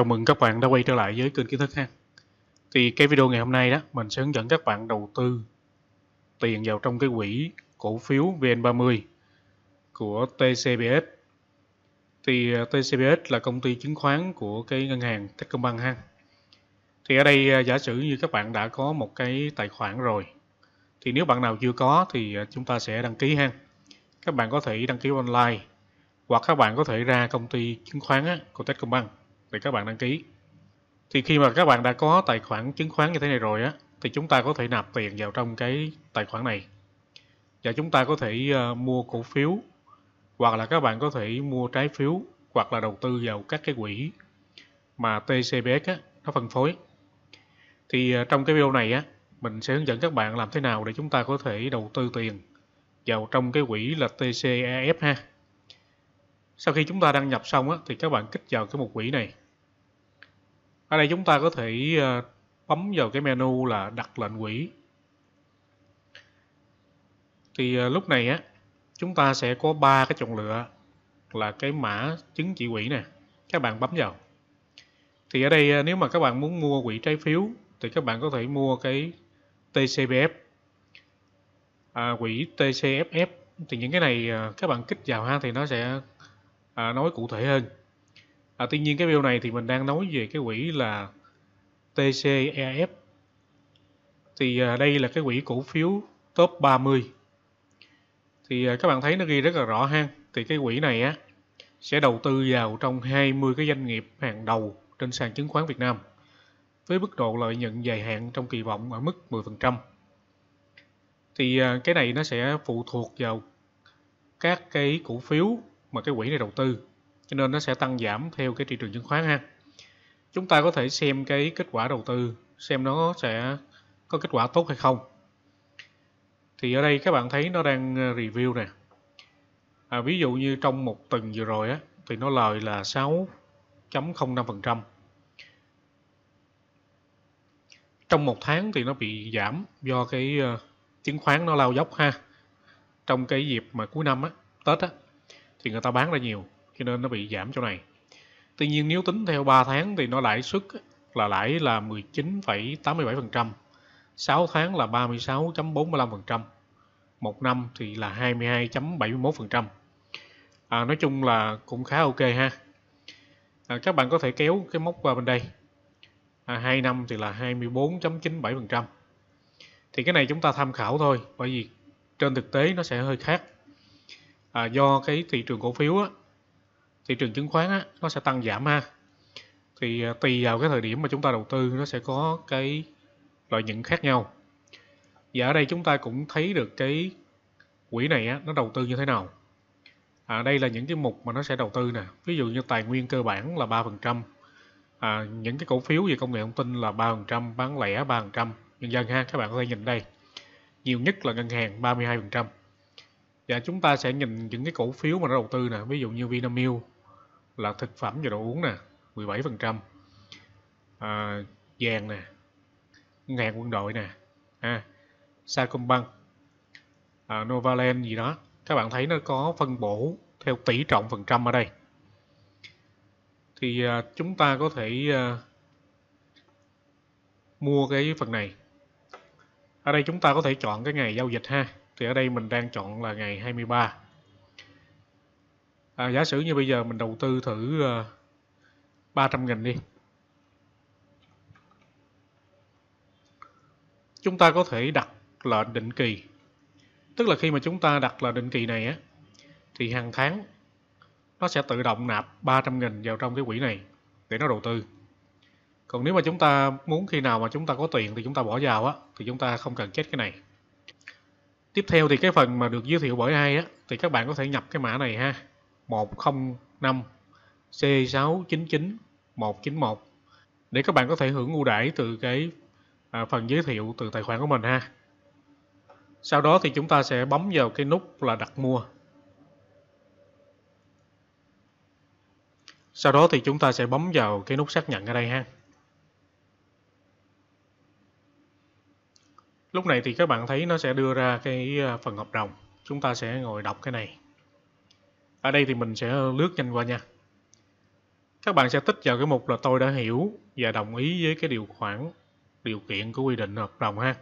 Chào mừng các bạn đã quay trở lại với kênh Kiến thức ha. Thì cái video ngày hôm nay đó, mình sẽ hướng dẫn các bạn đầu tư tiền vào trong cái quỹ cổ phiếu VN30 của TCBS. Thì à, TCBS là công ty chứng khoán của cái ngân hàng Techcombank ha. Thì ở đây à, giả sử như các bạn đã có một cái tài khoản rồi. Thì nếu bạn nào chưa có thì à, chúng ta sẽ đăng ký ha. Các bạn có thể đăng ký online hoặc các bạn có thể ra công ty chứng khoán của Techcombank để các bạn đăng ký thì khi mà các bạn đã có tài khoản chứng khoán như thế này rồi á thì chúng ta có thể nạp tiền vào trong cái tài khoản này và chúng ta có thể ờ, mua cổ phiếu hoặc là các bạn có thể mua trái phiếu hoặc là đầu tư vào các cái quỹ mà TCBS á, nó phân phối thì ờ, trong cái video này á mình sẽ hướng dẫn các bạn làm thế nào để chúng ta có thể đầu tư tiền vào trong cái quỹ là TCEF ha sau khi chúng ta đăng nhập xong á, thì các bạn kích vào cái mục quỹ này ở đây chúng ta có thể ờ, bấm vào cái menu là đặt lệnh quỹ thì ờ, lúc này á chúng ta sẽ có ba cái chọn lựa là cái mã chứng chỉ quỹ nè các bạn bấm vào thì ở đây ờ, nếu mà các bạn muốn mua quỹ trái phiếu thì các bạn có thể mua cái TCBF à, quỹ TCFF thì những cái này các bạn kích vào ha thì nó sẽ à, nói cụ thể hơn à, tuy nhiên cái biểu này thì mình đang nói về cái quỹ là TCEF thì à, đây là cái quỹ cổ phiếu top 30 thì à, các bạn thấy nó ghi rất là rõ ha thì cái quỹ này á sẽ đầu tư vào trong 20 cái doanh nghiệp hàng đầu trên sàn chứng khoán Việt Nam với mức độ lợi nhuận dài hạn trong kỳ vọng ở mức 10%. Thì à, cái này nó sẽ phụ thuộc vào các cái cổ phiếu mà cái quỹ này đầu tư cho nên nó sẽ tăng giảm theo cái thị trường chứng khoán ha chúng ta có thể xem cái kết quả đầu tư xem nó sẽ có kết quả tốt hay không thì ở đây các bạn thấy nó đang ờ, review nè à, ví dụ như trong một tuần vừa rồi á thì nó lời là 6.05% trong một tháng thì nó bị giảm do cái ờ, chứng khoán nó lao dốc ha trong cái dịp mà cuối năm á tết á thì người ta bán ra nhiều cho nên nó bị giảm chỗ này tuy nhiên nếu tính theo 3 tháng thì nó lãi suất là lãi là 19,87% 6 tháng là 36,45%, 45 một năm thì là 22,71%. à, nói chung là cũng khá ok ha à, các bạn có thể kéo cái mốc qua bên đây à, 2 năm thì là 24,97%. thì cái này chúng ta tham khảo thôi bởi vì trên thực tế nó sẽ hơi khác à, do cái thị trường cổ phiếu á, thị trường chứng khoán á, nó sẽ tăng giảm ha thì à, tùy vào cái thời điểm mà chúng ta đầu tư nó sẽ có cái lợi nhuận khác nhau và ở đây chúng ta cũng thấy được cái quỹ này á, nó đầu tư như thế nào à, đây là những cái mục mà nó sẽ đầu tư nè ví dụ như tài nguyên cơ bản là 3% à, những cái cổ phiếu về công nghệ thông tin là 3% bán lẻ 3% nhân dân ha các bạn có thể nhìn đây nhiều nhất là ngân hàng 32% và chúng ta sẽ nhìn những cái cổ phiếu mà nó đầu tư nè ví dụ như Vinamilk là thực phẩm và đồ uống nè 17% à, vàng nè ngàn quân đội nè à, Sacombank à, Novaland gì đó các bạn thấy nó có phân bổ theo tỷ trọng phần trăm ở đây thì à, chúng ta có thể à, mua cái phần này ở đây chúng ta có thể chọn cái ngày giao dịch ha thì ở đây mình đang chọn là ngày 23 à, giả sử như bây giờ mình đầu tư thử uh, ờ, 300 nghìn đi chúng ta có thể đặt lệnh định kỳ tức là khi mà chúng ta đặt lệnh định kỳ này á thì hàng tháng nó sẽ tự động nạp 300 nghìn vào trong cái quỹ này để nó đầu tư còn nếu mà chúng ta muốn khi nào mà chúng ta có tiền thì chúng ta bỏ vào á thì chúng ta không cần chết cái này tiếp theo thì cái phần mà được giới thiệu bởi ai á thì các bạn có thể nhập cái mã này ha 105 C699191 để các bạn có thể hưởng ưu đãi từ cái à, phần giới thiệu từ tài khoản của mình ha. Sau đó thì chúng ta sẽ bấm vào cái nút là đặt mua. Sau đó thì chúng ta sẽ bấm vào cái nút xác nhận ở đây ha. Lúc này thì các bạn thấy nó sẽ đưa ra cái à, phần hợp đồng. Chúng ta sẽ ngồi đọc cái này. Ở đây thì mình sẽ lướt nhanh qua nha. Các bạn sẽ tích vào cái mục là tôi đã hiểu và đồng ý với cái điều khoản, điều kiện của quy định hợp đồng ha.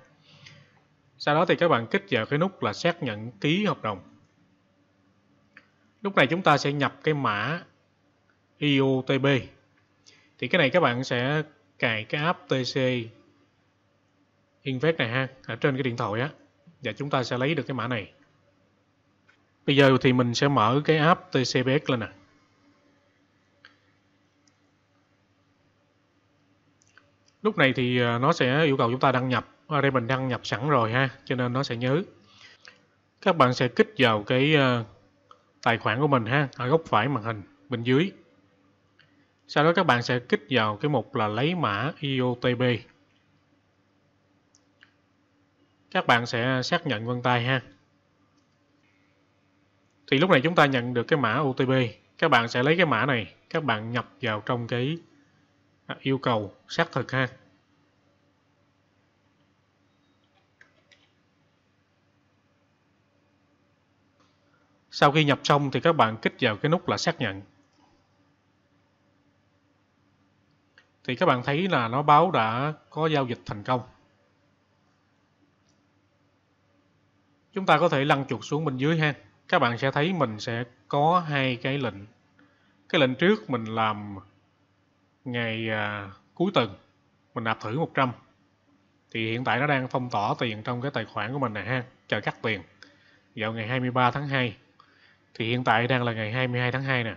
Sau đó thì các bạn kích vào cái nút là xác nhận ký hợp đồng. Lúc này chúng ta sẽ nhập cái mã IOTB. Thì cái này các bạn sẽ cài cái app TC Invest này ha, ở trên cái điện thoại á. Và chúng ta sẽ lấy được cái mã này. Bây giờ thì mình sẽ mở cái app TCBS lên nè. Lúc này thì à, nó sẽ yêu cầu chúng ta đăng nhập. Ở đây mình đăng nhập sẵn rồi ha, cho nên nó sẽ nhớ. Các bạn sẽ kích vào cái à, tài khoản của mình ha, ở góc phải màn hình bên dưới. Sau đó các bạn sẽ kích vào cái mục là lấy mã IOTB. Các bạn sẽ xác nhận vân tay ha thì lúc này chúng ta nhận được cái mã OTP các bạn sẽ lấy cái mã này các bạn nhập vào trong cái à, yêu cầu xác thực ha sau khi nhập xong thì các bạn kích vào cái nút là xác nhận thì các bạn thấy là nó báo đã có giao dịch thành công chúng ta có thể lăn chuột xuống bên dưới ha các bạn sẽ thấy mình sẽ có hai cái lệnh cái lệnh trước mình làm ngày à, cuối tuần mình nạp thử 100 thì hiện tại nó đang phong tỏa tiền trong cái tài khoản của mình này ha chờ cắt tiền vào ngày 23 tháng 2 thì hiện tại đang là ngày 22 tháng 2 nè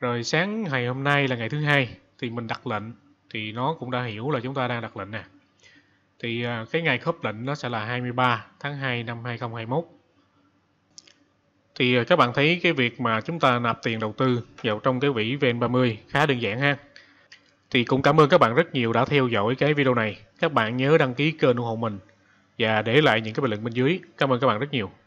rồi sáng ngày hôm nay là ngày thứ hai thì mình đặt lệnh thì nó cũng đã hiểu là chúng ta đang đặt lệnh nè thì à, cái ngày khớp lệnh nó sẽ là 23 tháng 2 năm 2021 thì à, các bạn thấy cái việc mà chúng ta nạp tiền đầu tư vào trong cái quỹ VN30 khá đơn giản ha. Thì cũng cảm ơn các bạn rất nhiều đã theo dõi cái video này. Các bạn nhớ đăng ký kênh ủng hộ mình và để lại những cái bình luận bên dưới. Cảm ơn các bạn rất nhiều.